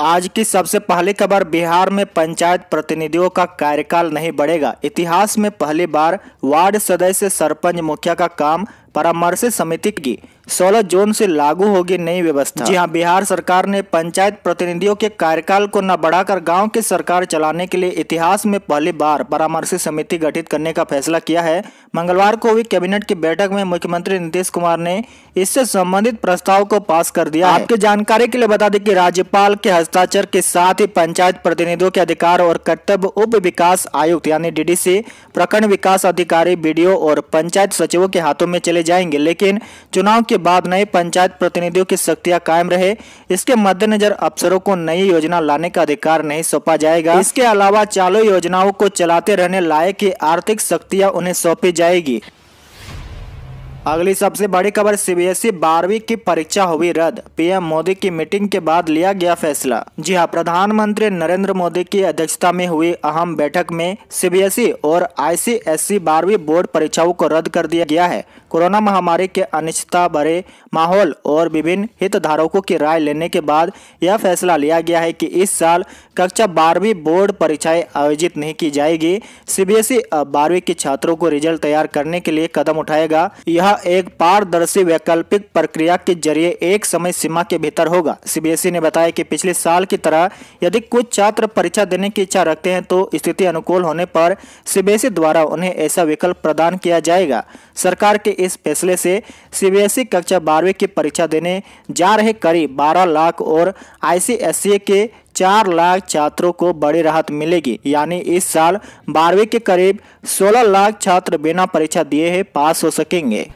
आज की सबसे पहली खबर बिहार में पंचायत प्रतिनिधियों का कार्यकाल नहीं बढ़ेगा इतिहास में पहली बार वार्ड सदस्य सरपंच मुखिया का काम परामर्श समिति की 16 जून से लागू होगी नई व्यवस्था जी हाँ बिहार सरकार ने पंचायत प्रतिनिधियों के कार्यकाल को न बढ़ाकर गांव की सरकार चलाने के लिए इतिहास में पहली बार परामर्श समिति गठित करने का फैसला किया है मंगलवार को हुई कैबिनेट की बैठक में मुख्यमंत्री नीतीश कुमार ने इससे संबंधित प्रस्ताव को पास कर दिया आपकी जानकारी के लिए बता दें की राज्यपाल के हस्ताक्षर के साथ ही पंचायत प्रतिनिधियों के अधिकार और कर्तव्य उप विकास आयुक्त यानी डी प्रखंड विकास अधिकारी बी और पंचायत सचिवों के हाथों में चले जाएंगे लेकिन चुनाव के बाद नए पंचायत प्रतिनिधियों की शक्तियाँ कायम रहे इसके मद्देनजर अफसरों को नई योजना लाने का अधिकार नहीं सौंपा जाएगा इसके अलावा चालू योजनाओं को चलाते रहने लायक की आर्थिक शक्तियाँ उन्हें सौंपी जाएगी अगली सबसे बड़ी खबर सीबीएसई e बारहवीं की परीक्षा हुई रद्द पीएम मोदी की मीटिंग के बाद लिया गया फैसला जी हां प्रधानमंत्री नरेंद्र मोदी की अध्यक्षता में हुई अहम बैठक में सीबीएसई e और आईसीएसई e बारहवीं बोर्ड परीक्षाओं को रद्द कर दिया गया है कोरोना महामारी के अनिश्चितता भरे माहौल और विभिन्न हितधारकों की राय लेने के बाद यह फैसला लिया गया है कि इस साल कक्षा बारहवीं बोर्ड परीक्षाएं आयोजित नहीं की जाएगी सीबीएसई अब बारहवीं के छात्रों को रिजल्ट तैयार करने के लिए कदम उठाएगा यह एक पारदर्शी वैकल्पिक प्रक्रिया के जरिए एक समय सीमा के भीतर होगा सीबीएसई ने बताया की पिछले साल की तरह यदि कुछ छात्र परीक्षा देने की इच्छा रखते हैं तो स्थिति अनुकूल होने पर सीबीएसई द्वारा उन्हें ऐसा विकल्प प्रदान किया जाएगा सरकार के इस फैसले से सीबीएसई कक्षा बारहवीं की परीक्षा देने जा रहे करीब 12 लाख और आईसीएसई के चार लाख छात्रों को बड़ी राहत मिलेगी यानी इस साल बारहवीं के करीब 16 लाख छात्र बिना परीक्षा दिए है पास हो सकेंगे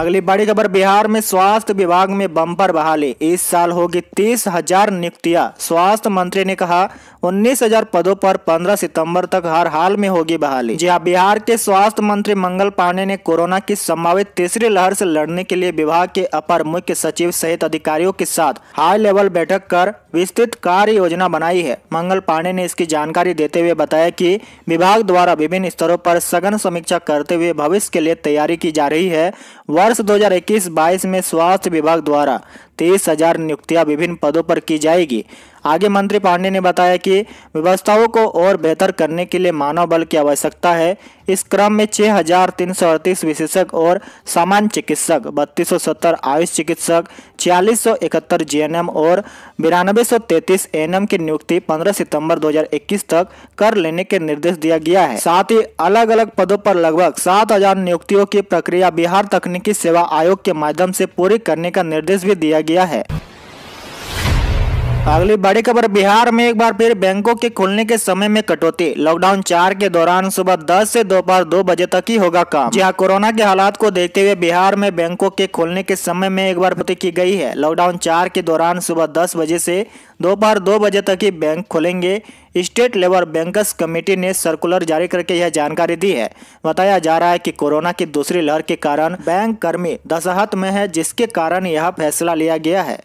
अगली बड़ी खबर बिहार में स्वास्थ्य विभाग में बम्पर बहाली इस साल होगी तीस हजार नियुक्तियां स्वास्थ्य मंत्री ने कहा उन्नीस हजार पदों पर 15 सितंबर तक हर हाल में होगी बहाली जी हाँ बिहार के स्वास्थ्य मंत्री मंगल पांडे ने कोरोना की संभावित तीसरी लहर से लड़ने के लिए विभाग के अपर मुख्य सचिव सहित अधिकारियों के साथ हाई लेवल बैठक कर विस्तृत कार्य योजना बनाई है मंगल पांडे ने इसकी जानकारी देते हुए बताया की विभाग द्वारा विभिन्न स्तरों पर सघन समीक्षा करते हुए भविष्य के लिए तैयारी की जा रही है वर्ष दो हजार में स्वास्थ्य विभाग द्वारा तेईस हजार नियुक्तियाँ विभिन्न पदों पर की जाएगी आगे मंत्री पांडे ने बताया कि व्यवस्थाओं को और बेहतर करने के लिए मानव बल की आवश्यकता है इस क्रम में छः हजार तीन सौ अड़तीस विशेषज्ञ और सामान्य चिकित्सक बत्तीस सौ सत्तर आयुष चिकित्सक छियालीस सौ इकहत्तर जीएनएम और बिरानबे सौ तैतीस एनएम की नियुक्ति 15 सितंबर 2021 तक कर लेने के निर्देश दिया गया है साथ ही अलग अलग पदों पर लगभग 7000 नियुक्तियों की प्रक्रिया बिहार तकनीकी सेवा आयोग के माध्यम से पूरी करने का निर्देश भी दिया गया है अगली बड़ी खबर बिहार में एक बार फिर बैंकों के खुलने के समय में कटौती लॉकडाउन चार के दौरान सुबह दस से दोपहर दो बजे तक ही होगा काम जहां कोरोना के हालात को देखते हुए बिहार में बैंकों के खुलने के समय में एक बार कटौती की गई है लॉकडाउन चार के दौरान सुबह दस बजे से दोपहर दो बजे तक ही बैंक खुलेंगे स्टेट लेबर बैंकर्स कमेटी ने सर्कुलर जारी करके यह जानकारी दी है बताया जा रहा है कि कोरोना की दूसरी लहर के कारण बैंक कर्मी दशहत में है जिसके कारण यह फैसला लिया गया है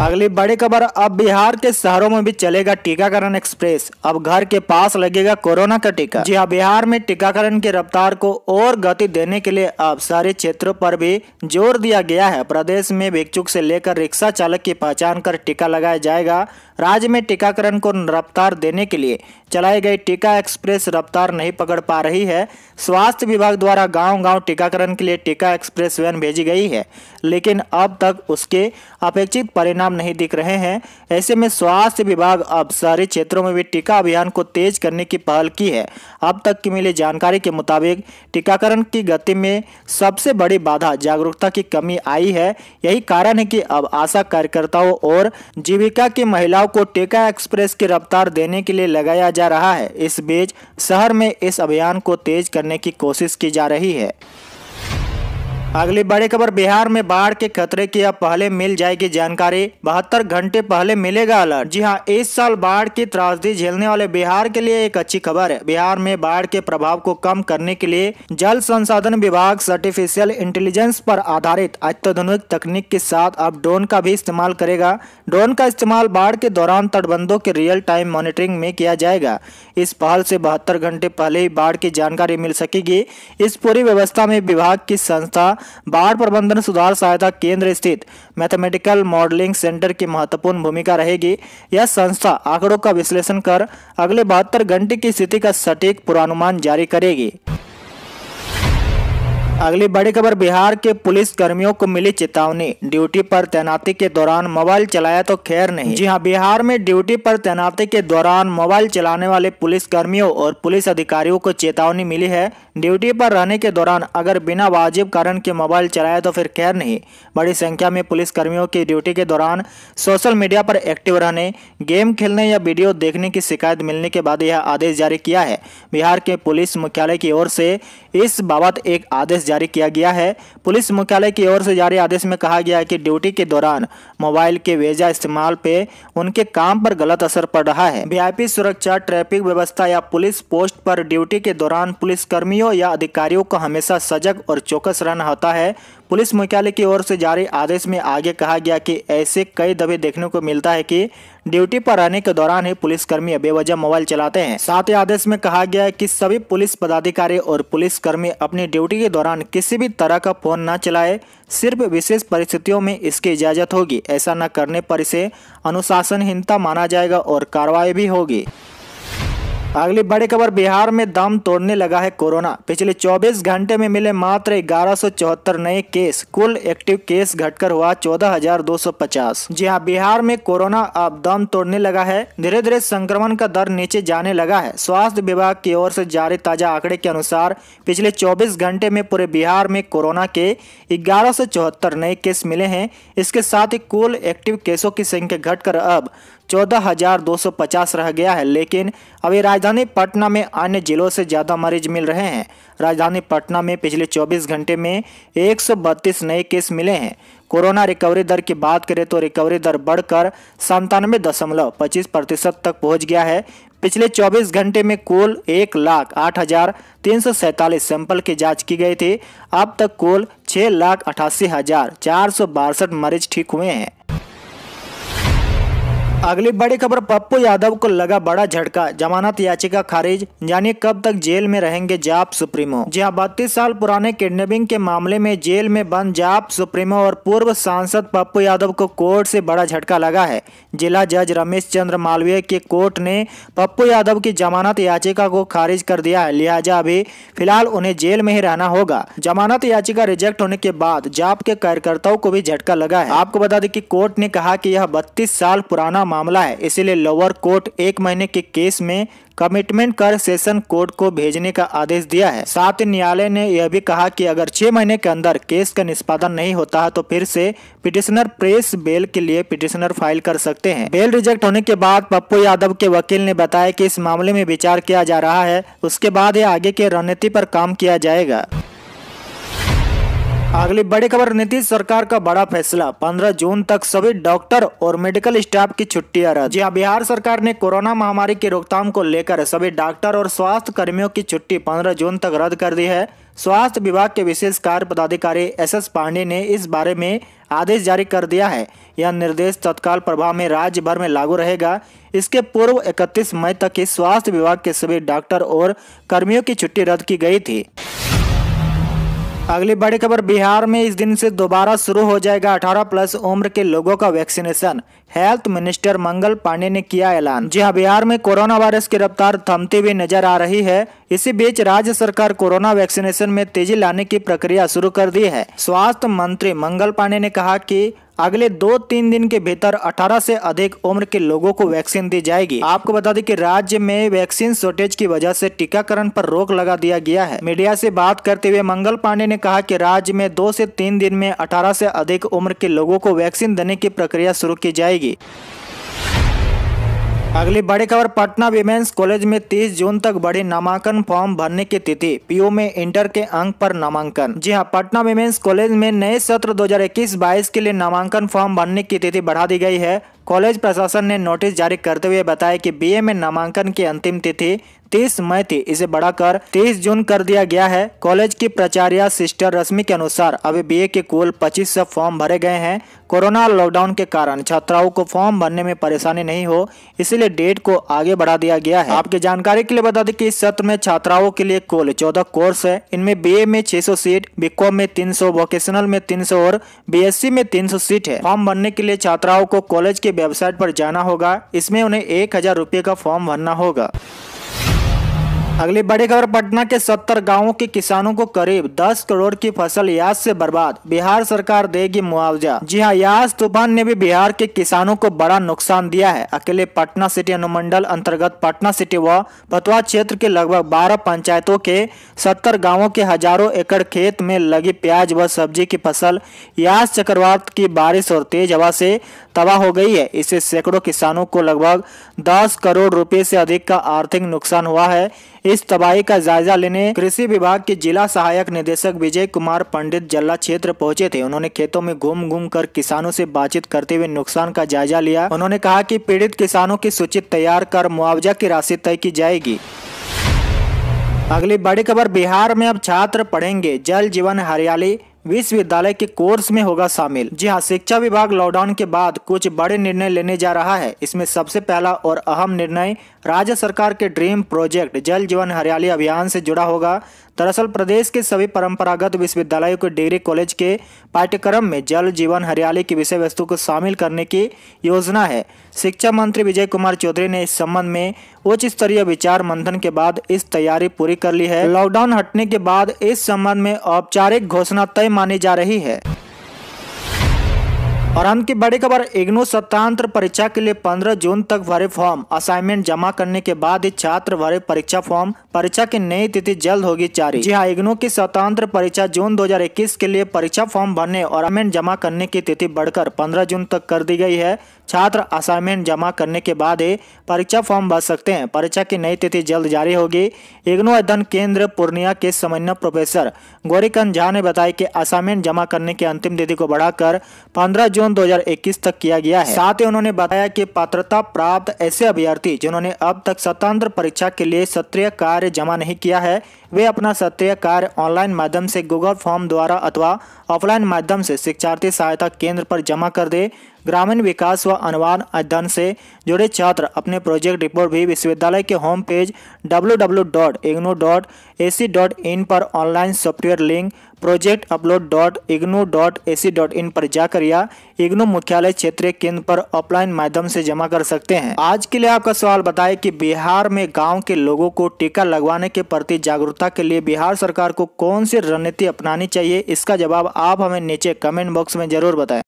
अगली बड़ी खबर अब बिहार के शहरों में भी चलेगा टीकाकरण एक्सप्रेस अब घर के पास लगेगा कोरोना का टीका जी हाँ बिहार में टीकाकरण की रफ्तार को और गति देने के लिए अब सारे क्षेत्रों पर भी जोर दिया गया है प्रदेश में भिक्षुक से लेकर रिक्शा चालक की पहचान कर टीका लगाया जाएगा राज्य में टीकाकरण को रफ्तार देने के लिए चलाई गई टीका एक्सप्रेस रफ्तार नहीं पकड़ पा रही है स्वास्थ्य विभाग द्वारा गाँव गाँव टीकाकरण के लिए टीका एक्सप्रेस वैन भेजी गई है लेकिन अब तक उसके अपेक्षित परिणाम परिणाम नहीं दिख रहे हैं ऐसे में स्वास्थ्य विभाग अब शहरी क्षेत्रों में भी टीका अभियान को तेज करने की पहल की है अब तक की मिली जानकारी के मुताबिक टीकाकरण की गति में सबसे बड़ी बाधा जागरूकता की कमी आई है यही कारण है कि अब आशा कार्यकर्ताओं और जीविका की महिलाओं को टीका एक्सप्रेस की रफ्तार देने के लिए लगाया जा रहा है इस बीच शहर में इस अभियान को तेज करने की कोशिश की जा रही है अगली बड़ी खबर बिहार में बाढ़ के खतरे की अब पहले मिल जाएगी जानकारी बहत्तर घंटे पहले मिलेगा अलर्ट जी हाँ इस साल बाढ़ की त्रासदी झेलने वाले बिहार के लिए एक अच्छी खबर है बिहार में बाढ़ के प्रभाव को कम करने के लिए जल संसाधन विभाग आर्टिफिशियल इंटेलिजेंस पर आधारित अत्याधुनिक तकनीक के साथ अब ड्रोन का भी इस्तेमाल करेगा ड्रोन का इस्तेमाल बाढ़ के दौरान तटबंधों के रियल टाइम मॉनिटरिंग में किया जाएगा इस पहल से बहत्तर घंटे पहले ही बाढ़ की जानकारी मिल सकेगी इस पूरी व्यवस्था में विभाग की संस्था बाढ़ प्रबंधन सुधार सहायता केंद्र स्थित मैथमेटिकल मॉडलिंग सेंटर की महत्वपूर्ण भूमिका रहेगी यह संस्था आंकड़ों का विश्लेषण कर अगले बहत्तर घंटे की स्थिति का सटीक पूर्वानुमान जारी करेगी अगली बड़ी खबर बिहार के पुलिस कर्मियों को मिली चेतावनी ड्यूटी पर तैनाती के दौरान मोबाइल चलाया तो खैर नहीं जी हाँ बिहार में ड्यूटी पर तैनाती के दौरान मोबाइल चलाने वाले पुलिस कर्मियों और पुलिस अधिकारियों को चेतावनी मिली है ड्यूटी पर रहने के दौरान अगर बिना वाजिब कारण के मोबाइल चलाया तो फिर खैर नहीं बड़ी संख्या में पुलिस कर्मियों की ड्यूटी के दौरान सोशल मीडिया पर एक्टिव रहने गेम खेलने या वीडियो देखने की शिकायत मिलने के बाद यह आदेश जारी किया है बिहार के पुलिस मुख्यालय की ओर से इस बाबत एक आदेश जारी किया गया है पुलिस मुख्यालय की ओर से जारी आदेश में कहा गया है कि ड्यूटी के दौरान मोबाइल के वेजा इस्तेमाल पे उनके काम पर गलत असर पड़ रहा है वीआईपी सुरक्षा ट्रैफिक व्यवस्था या पुलिस पोस्ट पर ड्यूटी के दौरान पुलिस कर्मियों या अधिकारियों को हमेशा सजग और चौकस रहना होता है पुलिस मुख्यालय की ओर से जारी आदेश में आगे कहा गया कि ऐसे कई दबे देखने को मिलता है कि ड्यूटी पर रहने के दौरान ही पुलिसकर्मी बेवजह मोबाइल चलाते हैं साथ ही आदेश में कहा गया है कि सभी पुलिस पदाधिकारी और पुलिसकर्मी अपनी ड्यूटी के दौरान किसी भी तरह का फोन न चलाए सिर्फ विशेष परिस्थितियों में इसकी इजाजत होगी ऐसा न करने पर इसे अनुशासनहीनता माना जाएगा और कार्रवाई भी होगी अगली बड़ी खबर बिहार में दम तोड़ने लगा है कोरोना पिछले 24 घंटे में मिले मात्र ग्यारह नए केस कुल एक्टिव केस घटकर हुआ 14,250 जी हां बिहार में कोरोना अब दम तोड़ने लगा है धीरे धीरे संक्रमण का दर नीचे जाने लगा है स्वास्थ्य विभाग की ओर से जारी ताजा आंकड़े के अनुसार पिछले चौबीस घंटे में पूरे बिहार में कोरोना के ग्यारह नए केस मिले हैं इसके साथ ही कुल एक्टिव केसों की संख्या घटकर अब 14,250 रह गया है लेकिन अभी राजधानी पटना में अन्य जिलों से ज़्यादा मरीज मिल रहे हैं राजधानी पटना में पिछले 24 घंटे में 132 नए केस मिले हैं कोरोना रिकवरी दर की बात करें तो रिकवरी दर बढ़कर संतानवे दशमलव पच्चीस प्रतिशत तक पहुंच गया है पिछले 24 घंटे में कुल एक लाख आठ हजार तीन सौ सैंतालीस सैंपल की जांच की गई थी अब तक कुल छः लाख अठासी हजार चार सौ बासठ मरीज ठीक हुए हैं अगली बड़ी खबर पप्पू यादव को लगा बड़ा झटका जमानत याचिका खारिज यानी कब तक जेल में रहेंगे जाप सुप्रीमो जी हाँ बत्तीस साल पुराने किडनेपिंग के मामले में जेल में बंद जाप सुप्रीमो और पूर्व सांसद पप्पू यादव को कोर्ट से बड़ा झटका लगा है जिला जज रमेश चंद्र मालवीय के कोर्ट ने पप्पू यादव की जमानत याचिका को खारिज कर दिया है लिहाजा अभी फिलहाल उन्हें जेल में ही रहना होगा जमानत याचिका रिजेक्ट होने के बाद जाप के कार्यकर्ताओं को भी झटका लगा है आपको बता दें की कोर्ट ने कहा की यह बत्तीस साल पुराना मामला है इसलिए लोअर कोर्ट एक महीने के केस में कमिटमेंट कर सेशन कोर्ट को भेजने का आदेश दिया है साथ ही न्यायालय ने यह भी कहा कि अगर छह महीने के अंदर केस का निष्पादन नहीं होता है तो फिर से पिटिशनर प्रेस बेल के लिए पिटिशनर फाइल कर सकते हैं बेल रिजेक्ट होने के बाद पप्पू यादव के वकील ने बताया कि इस मामले में विचार किया जा रहा है उसके बाद यह आगे की रणनीति पर काम किया जाएगा अगली बड़ी खबर नीतीश सरकार का बड़ा फैसला 15 जून तक सभी डॉक्टर और मेडिकल स्टाफ की छुट्टियां रद्द जी हाँ, बिहार सरकार ने कोरोना महामारी की रोकथाम को लेकर सभी डॉक्टर और स्वास्थ्य कर्मियों की छुट्टी 15 जून तक रद्द कर दी है स्वास्थ्य विभाग के विशेष कार्य पदाधिकारी एस एस पांडे ने इस बारे में आदेश जारी कर दिया है यह निर्देश तत्काल प्रभाव में राज्य भर में लागू रहेगा इसके पूर्व इकतीस मई तक ही स्वास्थ्य विभाग के सभी डॉक्टर और कर्मियों की छुट्टी रद्द की गयी थी अगली बड़ी खबर बिहार में इस दिन से दोबारा शुरू हो जाएगा 18 प्लस उम्र के लोगों का vaccination health minister Mangal Pandey ने किया ऐलान जी हाँ बिहार में कोरोना वायरस की रफ्तार थमती हुई नजर आ रही है इसी बीच राज्य सरकार कोरोना वैक्सीनेशन में तेजी लाने की प्रक्रिया शुरू कर दी है स्वास्थ्य मंत्री मंगल पांडे ने कहा कि अगले दो तीन दिन के भीतर 18 से अधिक उम्र के लोगों को वैक्सीन दी जाएगी आपको बता दें कि राज्य में वैक्सीन शॉर्टेज की वजह से टीकाकरण पर रोक लगा दिया गया है मीडिया से बात करते हुए मंगल पांडे ने कहा कि राज्य में दो से तीन दिन में 18 से अधिक उम्र के लोगों को वैक्सीन देने की प्रक्रिया शुरू की जाएगी मिलेगी अगली बड़ी खबर पटना वीमेंस कॉलेज में 30 जून तक बड़ी नामांकन फॉर्म भरने की तिथि पीओ में इंटर के अंक पर नामांकन जी हां पटना वीमेंस कॉलेज में नए सत्र 2021-22 के लिए नामांकन फॉर्म भरने की तिथि बढ़ा दी गई है कॉलेज प्रशासन ने नोटिस जारी करते हुए बताया कि बीए में नामांकन की अंतिम तिथि तेईस मई थी इसे बढ़ाकर तेईस जून कर दिया गया है कॉलेज की प्राचार्य सिस्टर रश्मि के अनुसार अभी बीए के कुल पच्चीस सौ फॉर्म भरे गए हैं कोरोना लॉकडाउन के कारण छात्राओं को फॉर्म भरने में परेशानी नहीं हो इसलिए डेट को आगे बढ़ा दिया गया है आपकी जानकारी के लिए बता दें कि इस सत्र में छात्राओं के लिए कुल चौदह कोर्स है इनमें बीए में 600 सीट बीकॉम में 300 वोकेशनल में 300 और बीएससी में 300 सीट है फॉर्म भरने के लिए छात्राओं को कॉलेज की वेबसाइट आरोप जाना होगा इसमें उन्हें एक हजार का फॉर्म भरना होगा अगली बड़ी खबर पटना के सत्तर गांवों के किसानों को करीब 10 करोड़ की फसल याद से बर्बाद बिहार सरकार देगी मुआवजा जी हां याद तूफान ने भी बिहार के किसानों को बड़ा नुकसान दिया है अकेले पटना सिटी अनुमंडल अंतर्गत पटना सिटी व पतवा क्षेत्र के लगभग बारह पंचायतों के सत्तर गाँव के हजारों एकड़ खेत में लगी प्याज व सब्जी की फसल याद चक्रवात की बारिश और तेज हवा से तबाह हो गई है इससे सैकड़ों किसानों को लगभग दस करोड़ रूपए से अधिक का आर्थिक नुकसान हुआ है इस तबाही का जायजा लेने कृषि विभाग के जिला सहायक निदेशक विजय कुमार पंडित जल्ला क्षेत्र पहुंचे थे उन्होंने खेतों में घूम घूम कर किसानों से बातचीत करते हुए नुकसान का जायजा लिया उन्होंने कहा कि पीड़ित किसानों की सूची तैयार कर मुआवजा की राशि तय की जाएगी अगली बड़ी खबर बिहार में अब छात्र पढ़ेंगे जल जीवन हरियाली विश्वविद्यालय के कोर्स में होगा शामिल जी हाँ शिक्षा विभाग लॉकडाउन के बाद कुछ बड़े निर्णय लेने जा रहा है इसमें सबसे पहला और अहम निर्णय राज्य सरकार के ड्रीम प्रोजेक्ट जल जीवन हरियाली अभियान से जुड़ा होगा दरअसल प्रदेश के सभी परंपरागत विश्वविद्यालयों के डिग्री कॉलेज के पाठ्यक्रम में जल जीवन हरियाली की विषय वस्तु को शामिल करने की योजना है शिक्षा मंत्री विजय कुमार चौधरी ने इस संबंध में उच्च स्तरीय विचार मंथन के बाद इस तैयारी पूरी कर ली है लॉकडाउन हटने के बाद इस संबंध में औपचारिक घोषणा तय मानी जा रही है और अंत की बड़ी खबर इग्नू स्वतंत्र परीक्षा के लिए 15 जून तक भरे फॉर्म असाइनमेंट जमा करने के बाद ही छात्र भरे परीक्षा फॉर्म परीक्षा की नई तिथि जल्द होगी जारी जी हाँ इग्नू की स्वतंत्र परीक्षा जून 2021 के लिए परीक्षा फॉर्म भरने और असाइनमेंट जमा करने की तिथि बढ़कर 15 जून तक कर दी गई है छात्र असाइनमेंट जमा करने के बाद ही परीक्षा फॉर्म भर सकते हैं परीक्षा की नई तिथि जल्द जारी होगी इग्नो अध्ययन केंद्र पूर्णिया के समन्वय प्रोफेसर गौरीकंद झा ने बताया कि असाइनमेंट जमा करने की अंतिम तिथि को बढ़ाकर 15 जून 2021 तक किया गया है साथ ही उन्होंने बताया कि पात्रता प्राप्त ऐसे अभ्यर्थी जिन्होंने अब तक स्वतंत्र परीक्षा के लिए सत्रीय कार्य जमा नहीं किया है वे अपना सत्रीय कार्य ऑनलाइन माध्यम से गूगल फॉर्म द्वारा अथवा ऑफलाइन माध्यम से शिक्षार्थी सहायता केंद्र पर जमा कर दे ग्रामीण विकास व अनुवाद अध्ययन से जुड़े छात्र अपने प्रोजेक्ट रिपोर्ट भी विश्वविद्यालय के होम पेज डब्ल्यू पर online software link project upload dot IGNOU dot A C dot in पर जाकर या इग्नू मुख्यालय क्षेत्रीय केंद्र पर ऑफलाइन माध्यम से जमा कर सकते हैं आज के लिए आपका सवाल बताए कि बिहार में गाँव के लोगों को टीका लगवाने के प्रति जागरूकता के लिए बिहार सरकार को कौन सी रणनीति अपनानी चाहिए इसका जवाब आप हमें नीचे कमेंट बॉक्स में जरूर बताएं